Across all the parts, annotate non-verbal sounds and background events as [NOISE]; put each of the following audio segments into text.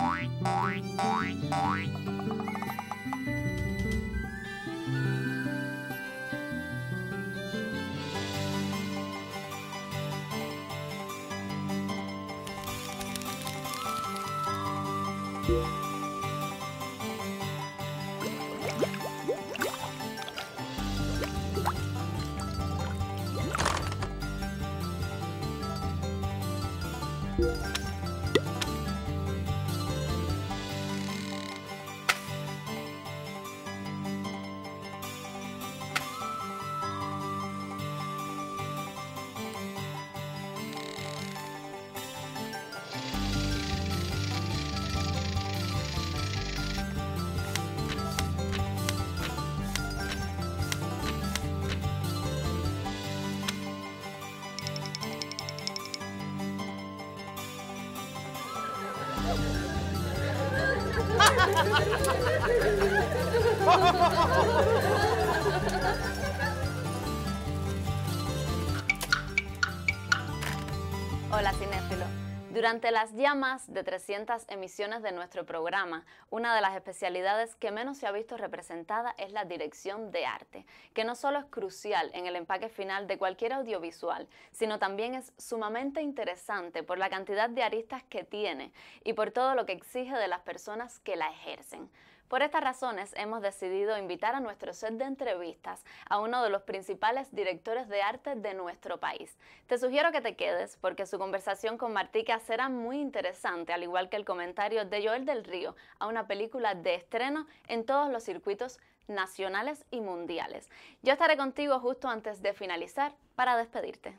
boing, boing, boing, boing. Hola cinéfilo. Durante las ya más de 300 emisiones de nuestro programa, una de las especialidades que menos se ha visto representada es la dirección de arte, que no solo es crucial en el empaque final de cualquier audiovisual, sino también es sumamente interesante por la cantidad de aristas que tiene y por todo lo que exige de las personas que la ejercen. Por estas razones hemos decidido invitar a nuestro set de entrevistas a uno de los principales directores de arte de nuestro país. Te sugiero que te quedes porque su conversación con Martica será muy interesante, al igual que el comentario de Joel del Río a una película de estreno en todos los circuitos nacionales y mundiales. Yo estaré contigo justo antes de finalizar para despedirte.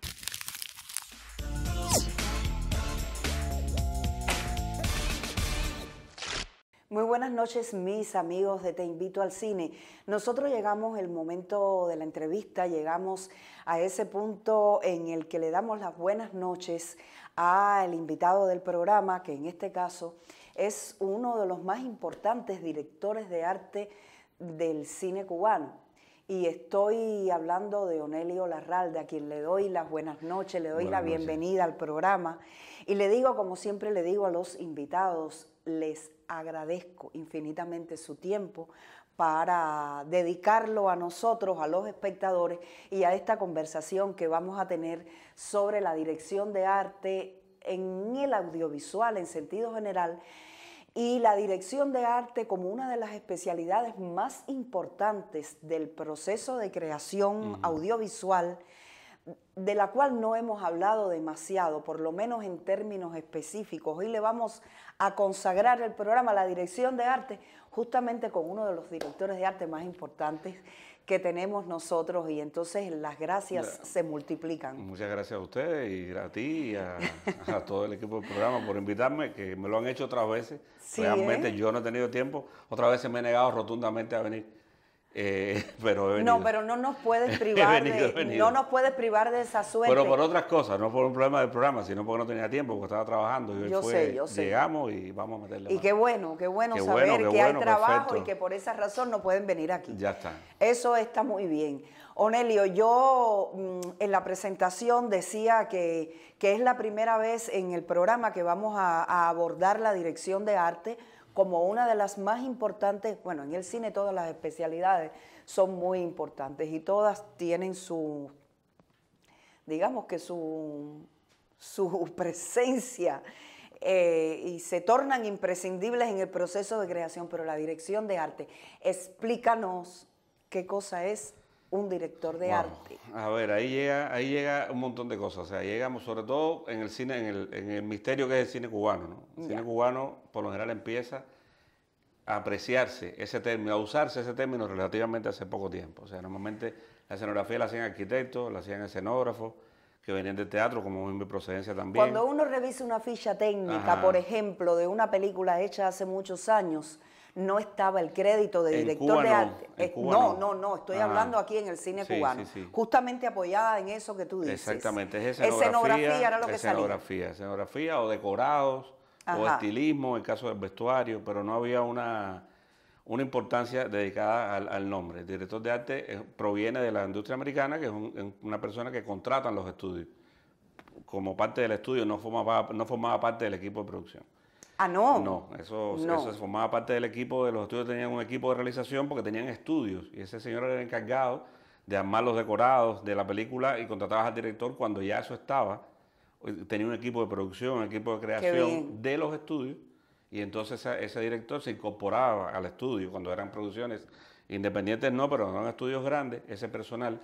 Muy buenas noches, mis amigos de Te Invito al Cine. Nosotros llegamos el momento de la entrevista, llegamos a ese punto en el que le damos las buenas noches al invitado del programa, que en este caso es uno de los más importantes directores de arte del cine cubano. Y estoy hablando de Onelio Larralde, a quien le doy las buenas noches, le doy la bienvenida al programa. Y le digo, como siempre le digo a los invitados, les agradezco infinitamente su tiempo para dedicarlo a nosotros, a los espectadores y a esta conversación que vamos a tener sobre la dirección de arte en el audiovisual en sentido general y la dirección de arte como una de las especialidades más importantes del proceso de creación audiovisual de la cual no hemos hablado demasiado, por lo menos en términos específicos. Hoy le vamos a consagrar el programa a La Dirección de Arte justamente con uno de los directores de arte más importantes que tenemos nosotros y entonces las gracias se multiplican. Muchas gracias a ustedes y a ti y a, todo el equipo del programa por invitarme, que me lo han hecho otras veces. Realmente ¿eh? yo no he tenido tiempo, otras veces me he negado rotundamente a venir eh, [LAUGHS] pero no, pero no nos puedes [LAUGHS] privar de, no nos puedes privar de esa suerte. Pero por otras cosas, no por un problema del programa, sino porque no tenía tiempo, porque estaba trabajando. yo sé, yo sé. y vamos a meterle. Y qué bueno, qué bueno saber que hay trabajo y que por esa razón no pueden venir aquí. Ya está. Eso está muy bien. Onelio, yo mm, en la presentación decía que, es la primera vez en el programa que vamos a abordar la dirección de arte como una de las más importantes, bueno, en el cine todas las especialidades son muy importantes y todas tienen su, digamos que su, [LAUGHS] presencia eh, y se tornan imprescindibles en el proceso de creación, pero la dirección de arte, explícanos qué cosa es un director de arte? A ver, ahí llega, ahí llega un montón de cosas. O sea, llegamos sobre todo en el cine, en el, misterio que es el cine cubano. ¿no? El cine cubano, por lo general, empieza a apreciarse ese término, a usarse ese término relativamente hace poco tiempo. O sea, normalmente la escenografía la hacían arquitectos, la hacían escenógrafos, que venían de teatro, como en mi procedencia también. Cuando uno revisa una ficha técnica, por ejemplo, de una película hecha hace muchos años, no estaba el crédito de director de arte. Eh, no, no, no, estoy hablando aquí en el cine cubano. Justamente apoyada en eso que tú dices. Exactamente, es escenografía. Escenografía escenografía, Escenografía o decorados o estilismo, en el caso del vestuario, pero no había una importancia dedicada al, nombre. El director de arte eh, proviene de la industria americana, que es una persona que contratan los estudios. Como parte del estudio, no formaba, no formaba parte del equipo de producción. Ah, no. No, eso, no. eso formaba parte del equipo, de los estudios tenían un equipo de realización porque tenían estudios y ese señor era el encargado de armar los decorados de la película y contratabas al director cuando ya eso estaba. Tenía un equipo de producción, un equipo de creación de los estudios y entonces ese director se incorporaba al estudio cuando eran producciones independientes, no, pero eran estudios grandes, ese personal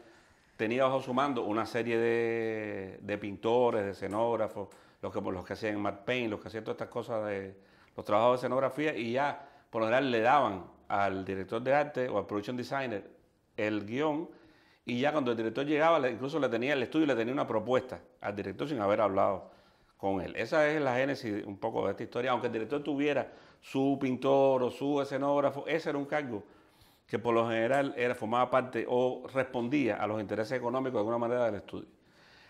tenía bajo su mando una serie de, de pintores, de escenógrafos, los que, hacían Matt Payne, los que hacían todas estas cosas de los trabajos de escenografía y ya por lo general le daban al director de arte o al production designer el guión y ya cuando el director llegaba, incluso le tenía el estudio, le tenía una propuesta al director sin haber hablado con él. Esa es la génesis un poco de esta historia, aunque el director tuviera su pintor o su escenógrafo, ese era un cargo que por lo general era, formaba parte o respondía a los intereses económicos de alguna manera del estudio.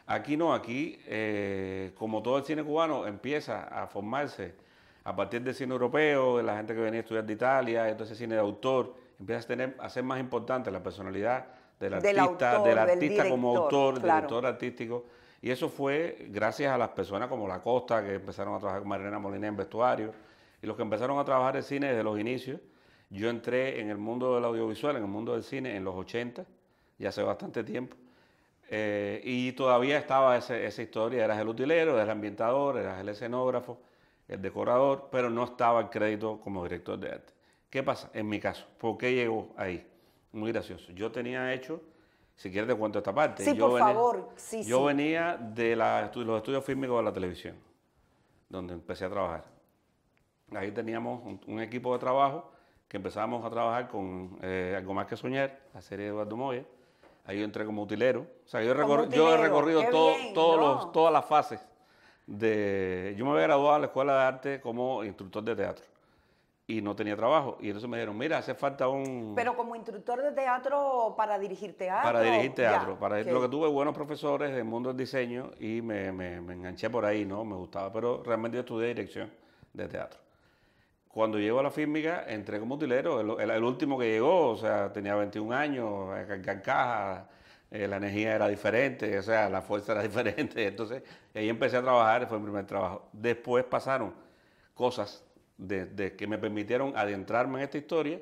Aquí no, aquí, eh, como todo el cine cubano, empieza a formarse a partir del cine europeo, de la gente que venía a estudiar de Italia, entonces cine de autor, empieza a, tener, a ser más importante la personalidad del artista, del, artista como autor, director artístico. Y eso fue gracias a las personas como La Costa, que empezaron a trabajar con Mariana Molina en vestuario, y los que empezaron a trabajar en cine desde los inicios. Yo entré en el mundo del audiovisual, en el mundo del cine, en los 80, ya hace bastante tiempo. Eh, y todavía estaba esa historia, eras el utilero, eras el ambientador, eras el escenógrafo, el decorador, pero no estaba el crédito como director de arte. ¿Qué pasa? En mi caso, ¿por qué llegó ahí? Muy gracioso. Yo tenía hecho, si quieres te cuento esta parte. Sí, yo por venía, favor. yo venía de la, los estudios fílmicos de la televisión, donde empecé a trabajar. Ahí teníamos un, equipo de trabajo que empezábamos a trabajar con eh, Algo más que soñar, la serie de Eduardo Moya Ahí yo entré como utilero. O sea, yo, he recorrido todo, todas las fases. De, yo me había graduado de la escuela de arte como instructor de teatro y no tenía trabajo. Y entonces me dijeron, mira, hace falta un... Pero como instructor de teatro para dirigir teatro. Para dirigir teatro. para Lo que tuve buenos profesores del mundo del diseño y me, me enganché por ahí, ¿no? Me gustaba, pero realmente yo estudié dirección de teatro. Cuando llego a la fírmica, entré como utilero, el, último que llegó, o sea, tenía 21 años, eh, cargar caja, eh, la energía era diferente, o sea, la fuerza era [LAUGHS] diferente. Entonces, ahí empecé a trabajar, fue mi primer trabajo. Después pasaron cosas de, que me permitieron adentrarme en esta historia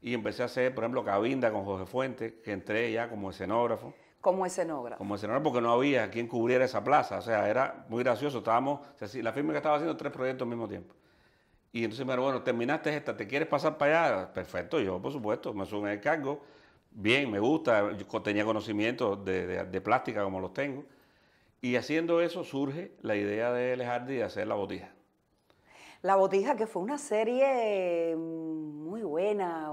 y empecé a hacer, por ejemplo, Cabinda con José Fuentes, que entré ya como escenógrafo. Como escenógrafo. Como escenógrafo, porque no había quien cubriera esa plaza. O sea, era muy gracioso. Estábamos, o sea, la firma estaba haciendo tres proyectos al mismo tiempo. Y entonces me dijo, bueno, terminaste esta, ¿te quieres pasar para allá? Perfecto, yo por supuesto, me sumé el cargo. Bien, me gusta, tenía conocimientos de, de, plástica como los tengo. Y haciendo eso surge la idea de Lejardi de hacer la botija. La botija que fue una serie mm, muy buena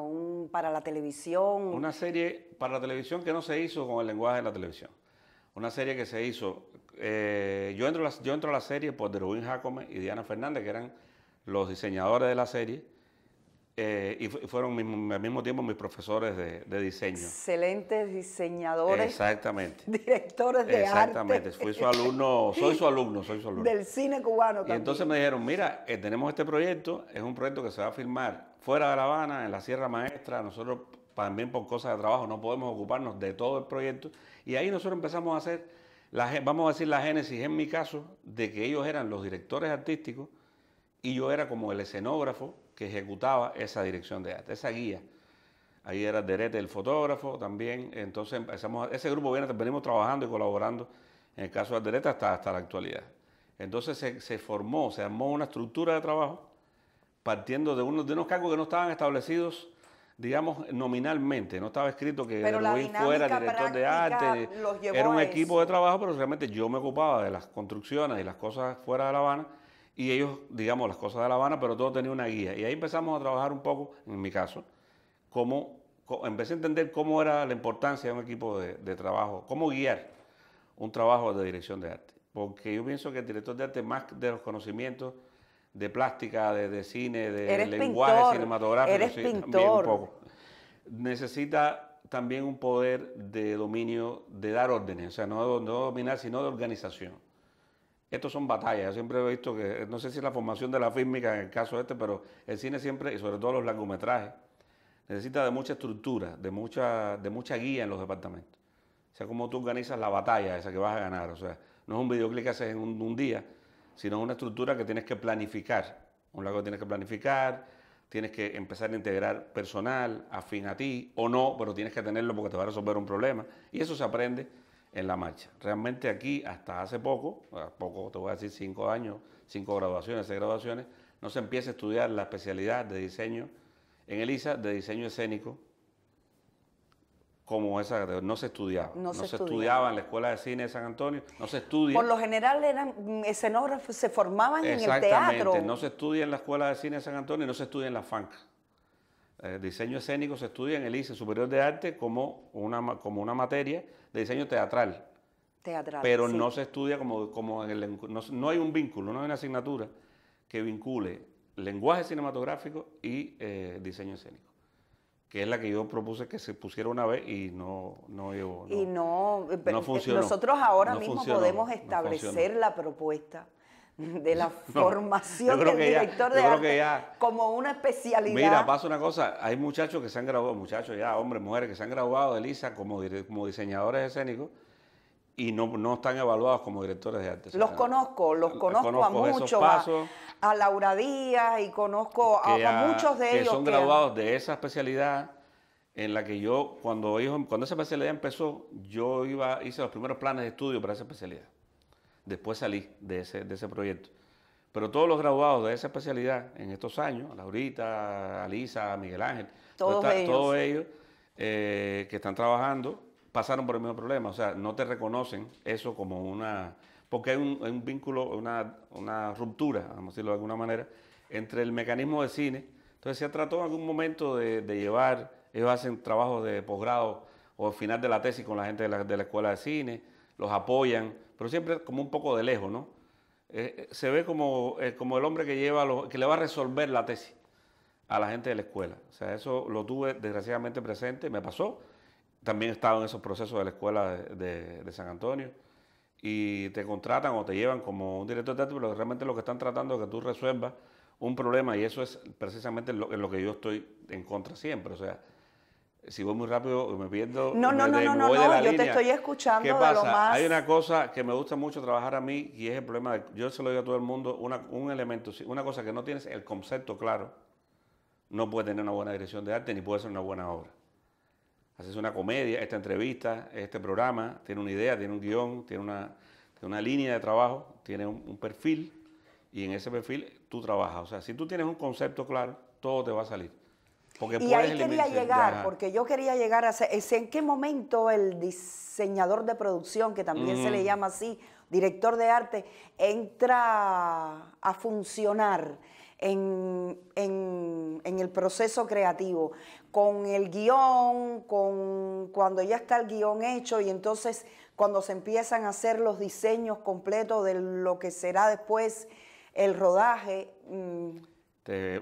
para la televisión. Una serie para la televisión que no se hizo con el lenguaje de la televisión. Una serie que se hizo, eh, yo, entro a la, yo entro a la serie por Derubín Jacome y Diana Fernández, que eran los diseñadores de la serie eh, y fueron al mismo tiempo mis profesores de, diseño. Excelentes diseñadores. Exactamente. Directores de arte. Exactamente. Fui su alumno, soy su alumno, soy su alumno. [LAUGHS] Del cine cubano Y entonces me dijeron, mira, eh, tenemos este proyecto, es un proyecto que se va a filmar fuera de La Habana, en la Sierra Maestra. Nosotros también por cosas de trabajo no podemos ocuparnos de todo el proyecto. Y ahí nosotros empezamos a hacer, la, vamos a decir la génesis en mi caso, de que ellos eran los directores artísticos y yo era como el escenógrafo que ejecutaba esa dirección de arte, esa guía. Ahí era Derete el fotógrafo también. Entonces empezamos, ese grupo viene, venimos trabajando y colaborando en el caso de Derete hasta, hasta la actualidad. Entonces se, se, formó, se armó una estructura de trabajo partiendo de unos, de unos cargos que no estaban establecidos digamos, nominalmente. No estaba escrito que Luis fuera director de arte. Era un equipo de trabajo, pero realmente yo me ocupaba de las construcciones y las cosas fuera de La Habana y ellos, digamos, las cosas de La Habana, pero todos tenían una guía. Y ahí empezamos a trabajar un poco, en mi caso, cómo, empecé a entender cómo era la importancia de un equipo de, trabajo, cómo guiar un trabajo de dirección de arte. Porque yo pienso que el director de arte, más de los conocimientos de plástica, de, cine, de lenguaje cinematográfico, también un poco, necesita también un poder de dominio, de dar órdenes, o sea, no, no dominar, sino de organización estos son batallas. Yo siempre he visto que, no sé si es la formación de la físmica en el caso este, pero el cine siempre, y sobre todo los largometrajes, necesita de mucha estructura, de mucha, de mucha guía en los departamentos. O sea, cómo tú organizas la batalla esa que vas a ganar. O sea, no es un videoclip que haces en un, día, sino una estructura que tienes que planificar. Un largo tienes que planificar, tienes que empezar a integrar personal afín a ti o no, pero tienes que tenerlo porque te va a resolver un problema. Y eso se aprende en la marcha. Realmente aquí, hasta hace poco, poco te voy a decir cinco años, cinco graduaciones, seis graduaciones, no se empieza a estudiar la especialidad de diseño en el ISA de diseño escénico como esa no se estudiaba. No, se, estudiaba. en la Escuela de Cine de San Antonio, no se estudia. Por lo general eran mm, escenógrafos, se formaban en el teatro. Exactamente, no se estudia en la Escuela de Cine de San Antonio, no se estudia en la FANCA. Eh, diseño escénico se estudia en el ICE Superior de Arte como una, como una materia de diseño teatral. Teatral. Pero no se estudia como, como en el. No, no, hay un vínculo, no hay una asignatura que vincule lenguaje cinematográfico y eh, diseño escénico que es la que yo propuse que se pusiera una vez y no no, y no, no eh, funcionó, nosotros ahora mismo podemos establecer la propuesta de la [LAUGHS] formación del director de arte como una especialidad. Mira, pasa una cosa, hay muchachos que se han graduado, muchachos ya, hombres, mujeres, que se han graduado de LISA como, como diseñadores escénicos y no, están evaluados como directores de arte. Los conozco, los eh, conozco, a muchos, a, Laura Díaz y conozco a, muchos de ellos. Son que son graduados de esa especialidad en la que yo, cuando, cuando esa especialidad empezó, yo iba, hice los primeros planes de estudio para esa especialidad. Después salí de ese, de ese proyecto. Pero todos los graduados de esa especialidad en estos años, Laurita, Alisa, Miguel Ángel, todos ellos, eh, que están trabajando, pasaron por el mismo problema. O sea, no te reconocen eso como una... Porque hay un, vínculo, una, una ruptura, vamos a decirlo de alguna manera, entre el mecanismo de cine. Entonces se trató en algún momento de, llevar, ellos hacen trabajos de posgrado o al final de la tesis con la gente de la, de la escuela de cine, los apoyan pero siempre como un poco de lejos, ¿no? Eh, eh, se ve como, eh, como el hombre que, lleva que le va a resolver la tesis a la gente de la escuela. O sea, eso lo tuve desgraciadamente presente, me pasó. También he estado en esos procesos de la escuela de, San Antonio y te contratan o te llevan como un director de teatro, pero realmente lo que están tratando es que tú resuelvas un problema y eso es precisamente en lo que yo estoy en contra siempre. O sea, si voy muy rápido, me pierdo. No, no, no, no, no, yo te estoy escuchando Hay una cosa que me gusta mucho trabajar a mí y es el problema. De, yo se lo digo a todo el mundo: un elemento, una cosa que no tienes el concepto claro, no puede tener una buena dirección de arte ni puede ser una buena obra. Haces una comedia, esta entrevista, este programa, tiene una idea, tiene un guión, tiene una, línea de trabajo, tiene un perfil y en ese perfil tú trabajas. O sea, si tú tienes un concepto claro, todo te va a salir y ahí quería llegar, porque yo quería llegar a ser, en qué momento el diseñador de producción, que también se le mm. llama así, director de arte, entra a funcionar en, el proceso creativo, con el guión, con cuando ya está el guión hecho y entonces cuando se empiezan a hacer los diseños completos de lo que será después el rodaje. Mm,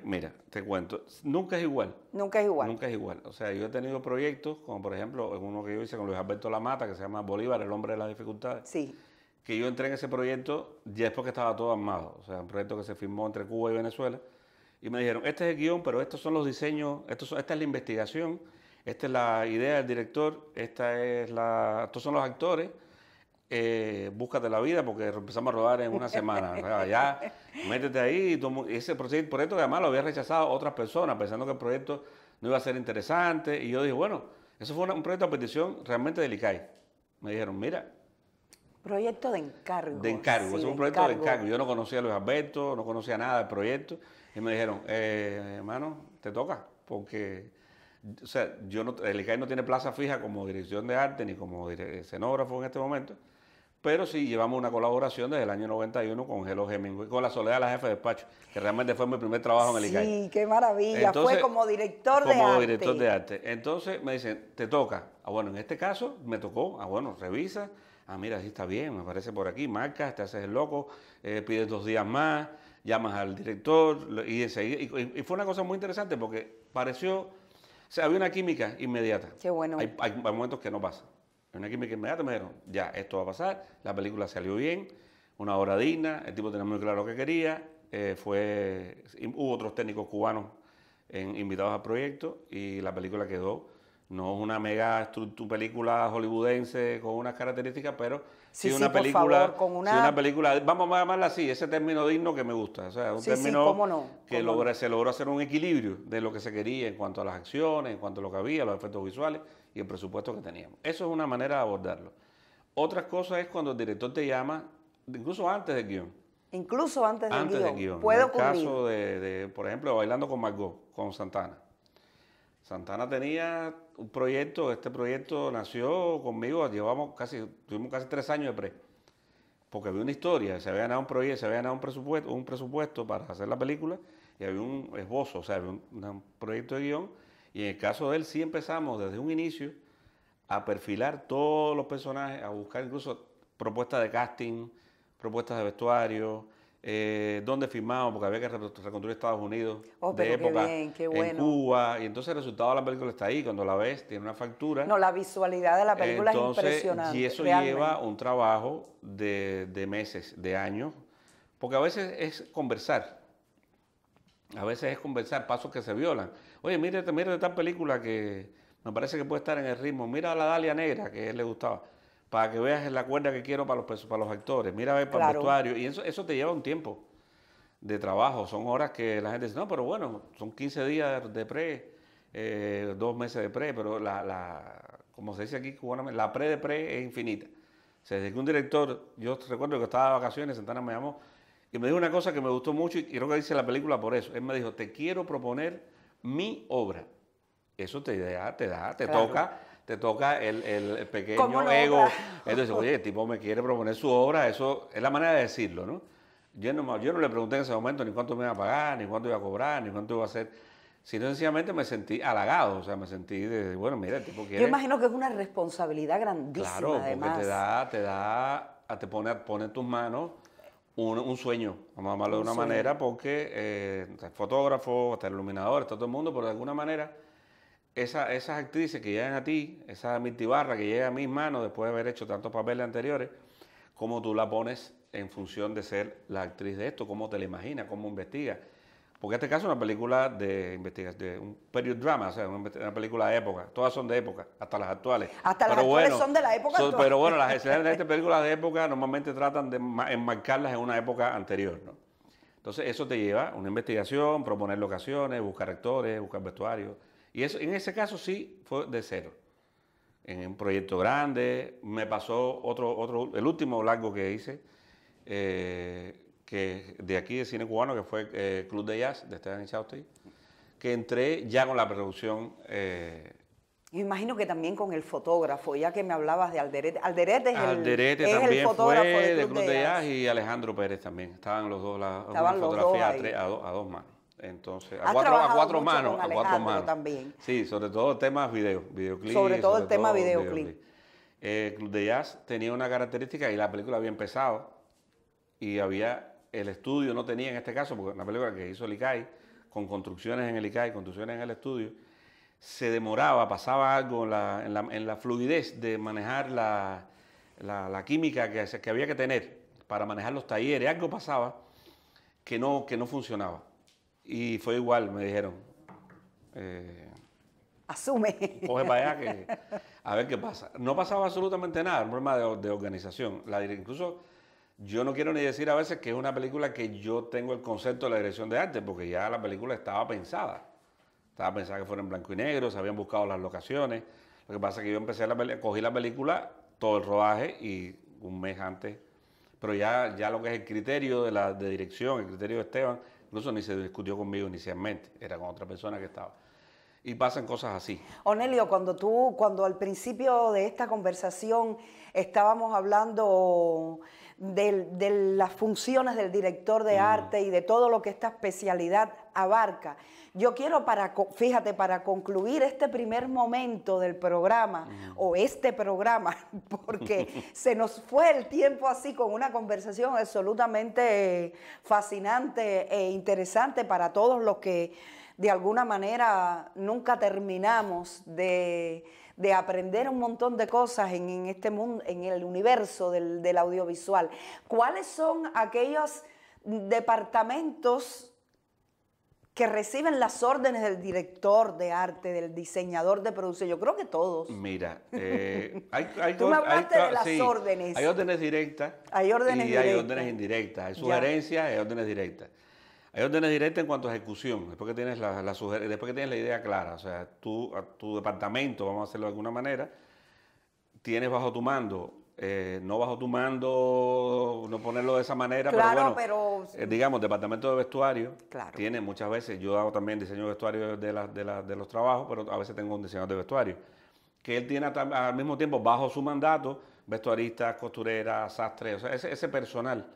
mira, te cuento, nunca es igual. Nunca es igual. Nunca es igual. O sea, yo he tenido proyectos, como por ejemplo uno que yo hice con Luis Alberto Lamata, que se llama Bolívar, el hombre de la dificultad. Sí. Que yo entré en ese proyecto ya es porque estaba todo armado. O sea, un proyecto que se firmó entre Cuba y Venezuela. Y me dijeron, este es el guión, pero estos son los diseños, esta es la investigación, esta es la idea del director, esta es la, estos son los actores eh, búscate la vida porque empezamos a rodar en una semana. ya, métete ahí. ese proyecto que además lo había rechazado otras personas, pensando que el proyecto no iba a ser interesante. Y yo dije, bueno, eso fue un proyecto de petición realmente de ICAI. Me dijeron, mira. Proyecto de encargo. De encargo, Yo no conocía a Luis Alberto, no conocía nada del proyecto. Y me dijeron, eh, hermano, te toca, porque o sea, yo no, el no tiene plaza fija como dirección de arte ni como escenógrafo en este momento. Pero sí llevamos una colaboración desde el año 91 con Gelo y con La Soledad de la jefa de Despacho, que realmente fue mi primer trabajo en el ICAI. E. Sí, qué maravilla. fue como director de arte. Como director de arte. Entonces me dicen, te toca. Ah, bueno, en este caso me tocó. Ah, bueno, revisa. Ah, mira, sí está bien, me parece por aquí. Marcas, te haces el loco, eh, pides dos días más, llamas al director y Y, fue una cosa muy interesante porque pareció. O sea, había una química inmediata. Qué bueno. Hay, hay momentos que no pasa. En una química inmediata, me dijeron, ya, esto va a pasar, la película salió bien, una obra digna, el tipo tenía muy claro lo que quería, eh, fue, hubo otros técnicos cubanos invitados al proyecto y la película quedó. No es una mega película hollywoodense con unas características, pero sí, una película. película, vamos a llamarla así, ese término digno que me gusta. O sea, un término que se logró hacer un equilibrio de lo que se quería en cuanto a las acciones, en cuanto a lo que había, los efectos visuales y el presupuesto que teníamos. Eso es una manera de abordarlo. Otra cosa es cuando el director te llama, incluso antes del guión. Incluso antes del guión. en el caso de, por ejemplo, Bailando con Margot, con Santana. Santana tenía un proyecto, este proyecto nació conmigo, llevamos casi, tuvimos casi tres años de pre. Porque había una historia, se había ganado un proyecto, se había ganado un presupuesto, un presupuesto para hacer la película y había un esbozo, o sea, un, un proyecto de guión y en el caso de él sí empezamos desde un inicio a perfilar todos los personajes, a buscar incluso propuestas de casting, propuestas de vestuario, eh, dónde firmamos, porque había que reconstruir Estados Unidos oh, de época en Cuba. Y entonces el resultado de la película está ahí, cuando la ves, tiene una factura. No, la visualidad de la película es impresionante. Y eso lleva un trabajo de meses, de años, porque a veces es conversar. A veces es conversar pasos que se violan. Oye, mírate, mírate esta película que me parece que puede estar en el ritmo. Mira a la Dalia Negra, que él le gustaba, para que veas la cuerda que quiero para los, para los actores. Mira a ver para el vestuario. Y eso, eso te lleva un tiempo de trabajo. Son horas que la gente dice, no, pero bueno, son 15 días de pre, eh, dos meses de pre, pero la, como se dice aquí la pre de pre es infinita. desde que un director, yo recuerdo que estaba de vacaciones, Santana me llamó, y me dijo una cosa que me gustó mucho y creo que dice la película por eso. Él me dijo, te quiero proponer mi obra. Eso te da, te da, te toca, te toca el, pequeño ego. Entonces, oye, el tipo me quiere proponer su obra, eso es la manera de decirlo, ¿no? Yo no, yo no le pregunté en ese momento ni cuánto me iba a pagar, ni cuánto iba a cobrar, ni cuánto iba a hacer sino sencillamente me sentí halagado, o sea, me sentí de, bueno, mira, el tipo quiere... Yo imagino que es una responsabilidad grandísima, Claro, porque te da, te da, te pone, pone en tus manos un, sueño, vamos a llamarlo de una manera, porque eh, fotógrafo, hasta el iluminador, está todo el mundo, pero de alguna manera esas actrices que llegan a ti, esa mitibarra que llega a mis manos después de haber hecho tantos papeles anteriores, cómo tú la pones en función de ser la actriz de esto, cómo te la imaginas, cómo investigas. Porque este caso es una película de investigación, de un period drama, o sea, una, película de época. Todas son de época, hasta las actuales. Hasta las bueno, actuales son de la época Pero bueno, las [LAUGHS] escenas de estas películas de época normalmente tratan de enmarcarlas en una época anterior, Entonces eso te lleva a una investigación, proponer locaciones, buscar actores, buscar vestuarios. Y eso, en ese caso sí fue de cero. En un proyecto grande, me pasó otro, otro el último largo que hice, eh, que de aquí de cine cubano, que fue eh, Club de Jazz de Esteban estoy que entré ya con la producción. yo eh, imagino que también con el fotógrafo, ya que me hablabas de Alderete. Alderete es, el, también fotógrafo fue de, Club de Jazz y Alejandro Pérez también. Estaban los dos, la, fotografía dos a, a, dos manos. Entonces, a cuatro, manos, a cuatro manos. También. Sí, sobre todo temas video, videoclip. Sobre todo el tema videoclip. Eh, Club de Jazz tenía una característica y la película había empezado y había el estudio no tenía en este caso, porque una película que hizo el ICAI, con construcciones en el ICAI, construcciones en el estudio, se demoraba, pasaba algo en la, fluidez de manejar la, química que, había que tener para manejar los talleres, algo pasaba que no, que no funcionaba. Y fue igual, me dijeron. Eh, Asume. Coge para allá a ver qué pasa. No pasaba absolutamente nada, un problema de, organización. La, incluso yo no quiero ni decir a veces que es una película que yo tengo el concepto de la dirección de arte, porque ya la película estaba pensada. Estaba pensada que fuera en blanco y negro, se habían buscado las locaciones. Lo que pasa es que yo empecé la cogí la película, todo el rodaje y un mes antes. Pero ya, ya lo que es el criterio de la de dirección, el criterio de Esteban, incluso ni se discutió conmigo inicialmente, era con otra persona que estaba y pasan cosas así. Onelio, cuando tú, cuando al principio de esta conversación estábamos hablando de, las funciones del director de mm. arte y de todo lo que esta especialidad abarca. Yo quiero, para, fíjate, para concluir este primer momento del programa, mm. o este programa, [LAUGHS] porque [LAUGHS] se nos fue el tiempo así con una conversación absolutamente eh, fascinante e interesante para todos los que de alguna manera nunca terminamos de de aprender un montón de cosas en, este mundo, en el universo del, audiovisual. ¿Cuáles son aquellos departamentos que reciben las órdenes del director de arte, del diseñador de producción. Yo creo que todos. Mira, eh, hay, hay, [LAUGHS] Tú me de las órdenes. Hay órdenes directas. Hay órdenes y Hay órdenes indirectas. Hay sugerencias, y hay órdenes directas. Hay órdenes directo en cuanto a ejecución, después que tienes la, la idea clara, o sea, tú, tu departamento, vamos a hacerlo de alguna manera, tienes bajo tu mando, eh, no bajo tu mando, no ponerlo de esa manera, pero bueno, eh, digamos, departamento de vestuario, tiene muchas veces, yo hago también diseño de vestuario de, los trabajos, pero a veces tengo un diseñador de vestuario, que él tiene al mismo tiempo bajo su mandato vestuaristas, costureras, sastres, o sea, ese personal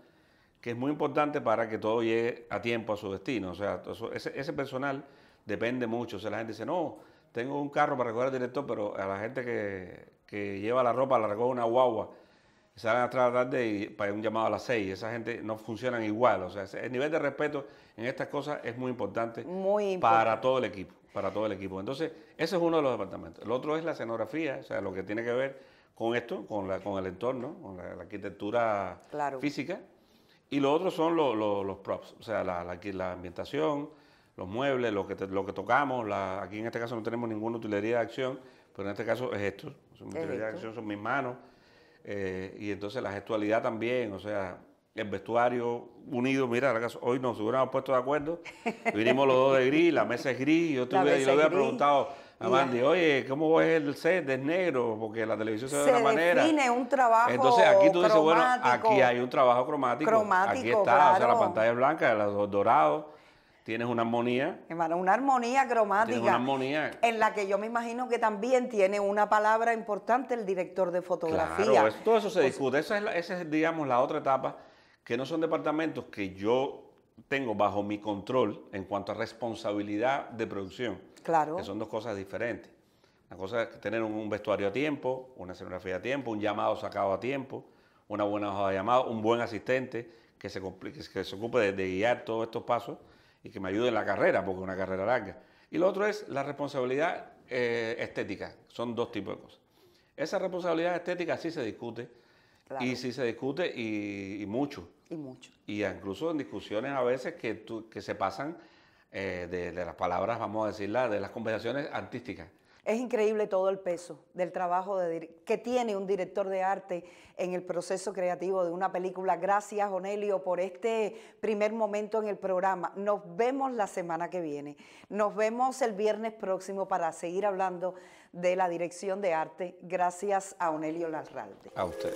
que es muy importante para que todo llegue a tiempo a su destino. O sea, ese, personal depende mucho. O sea, la gente dice, no, tengo un carro para recoger al director, pero a la gente que, lleva la ropa la recoge una guagua. Salen a la tarde y para un llamado a las seis. Esa gente no funcionan igual. O sea, el nivel de respeto en estas cosas es muy importante, para todo el equipo. Para todo el equipo. Entonces, ese es uno de los departamentos. El otro es la escenografía, o sea, lo que tiene que ver con esto, con, la, con el entorno, con la, arquitectura física y lo otro son los props, o sea, la, la, ambientación, los muebles, lo que, lo que tocamos. aquí en este caso no tenemos ninguna utilería de acción, pero en este caso es esto. utilería de acción son mis manos. Eh, y entonces la gestualidad también, o sea, el vestuario unido, mira, hoy nos hubiéramos puesto de acuerdo, [LAUGHS] vinimos los dos de gris, la mesa es gris, yo, te yo había preguntado, Amandi, oye, ¿cómo es el set? de negro, porque la televisión se, ve de una manera. define un trabajo Entonces aquí tú dices, bueno, aquí hay un trabajo cromático. cromático aquí está, o sea, la pantalla es blanca, los dorados. Tienes una armonía. Hermano, una armonía cromática. Una armonía. En la que yo me imagino que también tiene una palabra importante el director de fotografía. Claro, todo eso se discute. es esa es, digamos, la otra etapa, que no son departamentos que yo tengo bajo mi control en cuanto a responsabilidad de producción. Claro. Que son dos cosas diferentes. Una cosa es tener un vestuario a tiempo, una escenografía a tiempo, un llamado sacado a tiempo, una buena hoja de llamado, un buen asistente que se, que se ocupe de, guiar todos estos pasos y que me ayude en la carrera, porque es una carrera larga. Y lo otro es la responsabilidad eh, estética. Son dos tipos de cosas. Esa responsabilidad estética sí se discute. Y sí se discute y, mucho. Y mucho. Y incluso en discusiones a veces que, que se pasan eh, de, las palabras, vamos a decirla, de las conversaciones artísticas. Es increíble todo el peso del trabajo que tiene un director de arte en el proceso creativo de una película. Gracias, Onelio, por este primer momento en el programa. Nos vemos la semana que viene. Nos vemos el viernes próximo para seguir hablando de la dirección de arte. Gracias a Onelio Larralde. A usted.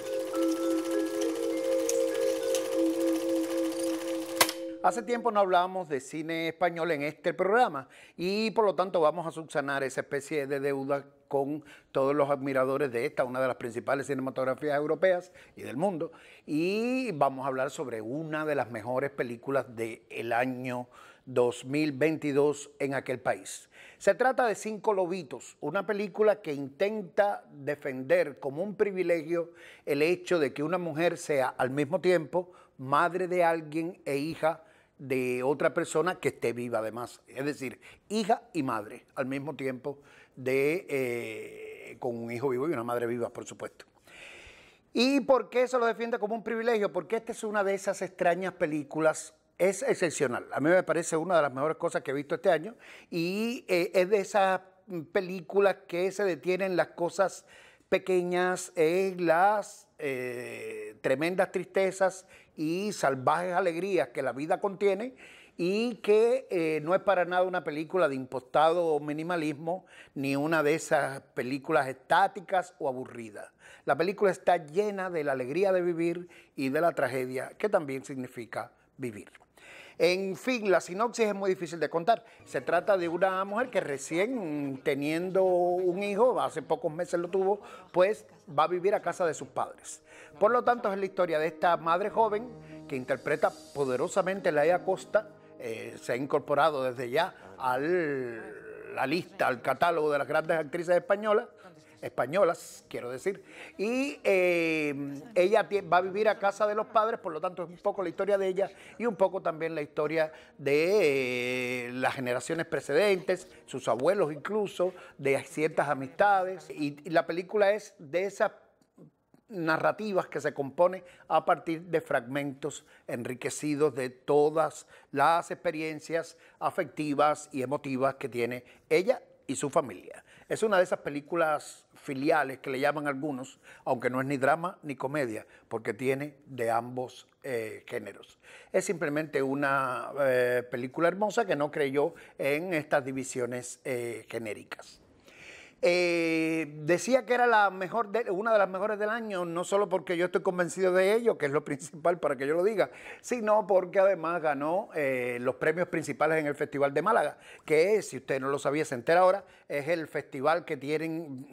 Hace tiempo no hablábamos de cine español en este programa y por lo tanto vamos a subsanar esa especie de deuda con todos los admiradores de esta, una de las principales cinematografías europeas y del mundo. Y vamos a hablar sobre una de las mejores películas del el año 2022 en aquel país. Se trata de Cinco Lobitos, una película que intenta defender como un privilegio el hecho de que una mujer sea al mismo tiempo madre de alguien e hija de otra persona que esté viva además, es decir, hija y madre al mismo tiempo de eh, con un hijo vivo y una madre viva, por supuesto. ¿Y por qué se lo defiende como un privilegio? Porque esta es una de esas extrañas películas, es excepcional. A mí me parece una de las mejores cosas que he visto este año y eh, es de esas películas que se detienen las cosas pequeñas en las eh, tremendas tristezas y salvajes alegrías que la vida contiene y que eh, no es para nada una película de impostado o minimalismo, ni una de esas películas estáticas o aburridas. La película está llena de la alegría de vivir y de la tragedia que también significa vivir. En fin, la sinopsis es muy difícil de contar. Se trata de una mujer que recién teniendo un hijo, hace pocos meses lo tuvo, pues va a vivir a casa de sus padres. Por lo tanto, es la historia de esta madre joven que interpreta poderosamente la Costa, eh, se ha incorporado desde ya a la lista, al catálogo de las grandes actrices españolas españolas, quiero decir, y em, ella va a vivir a casa de los padres, por lo tanto es un poco la historia de ella y un poco también la historia de eh, las generaciones precedentes, sus abuelos incluso, de ciertas amistades, y, y la película es de esas narrativas que se compone a partir de fragmentos enriquecidos de todas las experiencias afectivas y emotivas que tiene ella y su familia. Es una de esas películas filiales que le llaman algunos, aunque no es ni drama ni comedia, porque tiene de ambos eh, géneros. Es simplemente una eh, película hermosa que no creyó en estas divisiones eh, genéricas. Eh, decía que era la mejor de, una de las mejores del año, no solo porque yo estoy convencido de ello, que es lo [LAUGHS] principal para que yo lo diga, sino porque además ganó eh, los premios principales en el Festival de Málaga, que si usted no lo sabía, se entera ahora, es el festival que tienen...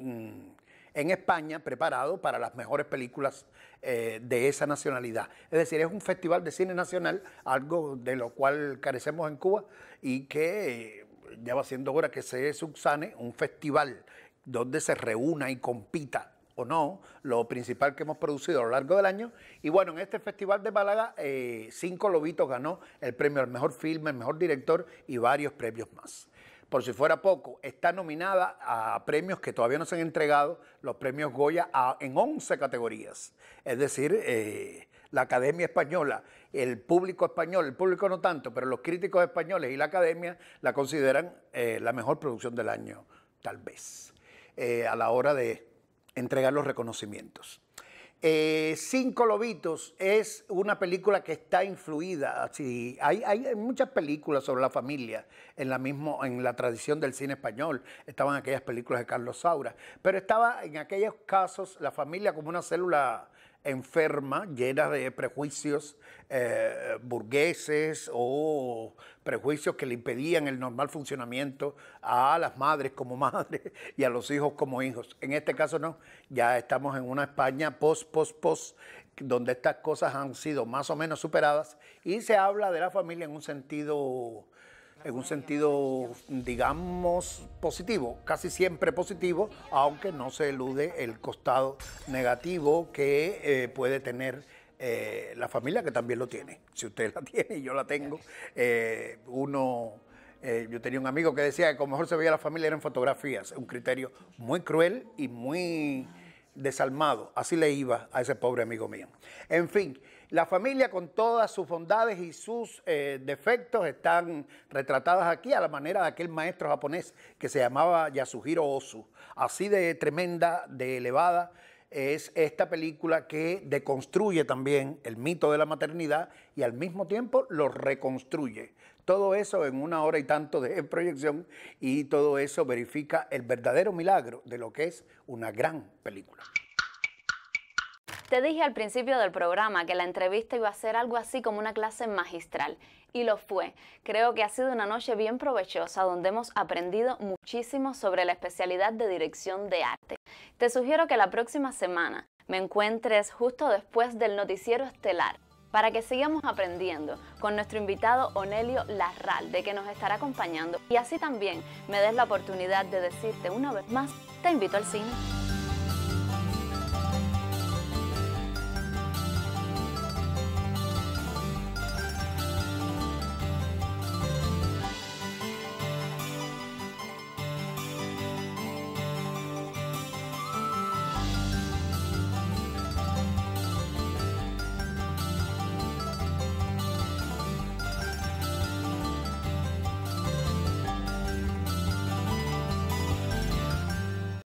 Mm, en España preparado para las mejores películas eh, de esa nacionalidad. Es decir, es un festival de cine nacional, algo de lo cual carecemos en Cuba y que ya va siendo hora que se subsane un festival donde se reúna y compita o no lo principal que hemos producido a lo largo del año. Y bueno, en este Festival de Málaga, eh, Cinco Lobitos ganó el premio al mejor filme, el mejor director y varios premios más. Por si fuera poco, está nominada a premios que todavía no se han entregado, los premios Goya, en 11 categorías. Es decir, eh, la Academia Española, el público español, el público no tanto, pero los críticos españoles y la Academia la consideran eh, la mejor producción del año, tal vez. Eh, a la hora de entregar los reconocimientos. Eh, Cinco Lobitos es una película que está influida, así, hay, muchas películas sobre la familia en la, mismo, en la tradición del cine español, estaban aquellas películas de Carlos Saura, pero estaba en aquellos casos la familia como una célula enferma, llena de prejuicios eh, burgueses o prejuicios que le impedían el normal funcionamiento a las madres como [LAUGHS] madres y a los hijos como hijos. En este caso no, ya estamos en una España post, post, post, donde estas cosas han sido más o menos superadas y se habla de la familia en un sentido en un sentido, digamos, positivo, casi siempre positivo, aunque no se elude el costado negativo que eh, puede tener eh, la familia, que también lo tiene. Si usted la [LAUGHS] tiene y yo la tengo, eh, uno... yo tenía un amigo que decía que como mejor se veía la familia eran fotografías, un criterio muy cruel y muy desalmado. Así le iba a ese pobre amigo mío. En fin, la familia con todas sus bondades y sus eh, defectos están retratadas aquí a la manera de aquel maestro japonés que se llamaba Yasuhiro Osu. Así de tremenda, de elevada es esta película que deconstruye también el mito de la maternidad y al mismo tiempo lo reconstruye. Todo eso en una hora y tanto de [LAUGHS] proyección y todo eso verifica el verdadero milagro de lo que es una gran película. Te dije al principio del programa que la entrevista iba a ser algo así como una clase magistral y lo fue. Creo que ha sido una noche bien provechosa donde hemos aprendido muchísimo sobre la especialidad de dirección de arte. Te sugiero que la próxima semana me encuentres justo después del noticiero estelar para que sigamos aprendiendo con nuestro invitado Onelio de que nos estará acompañando y así también me des la oportunidad de decirte una vez más, te invito al cine.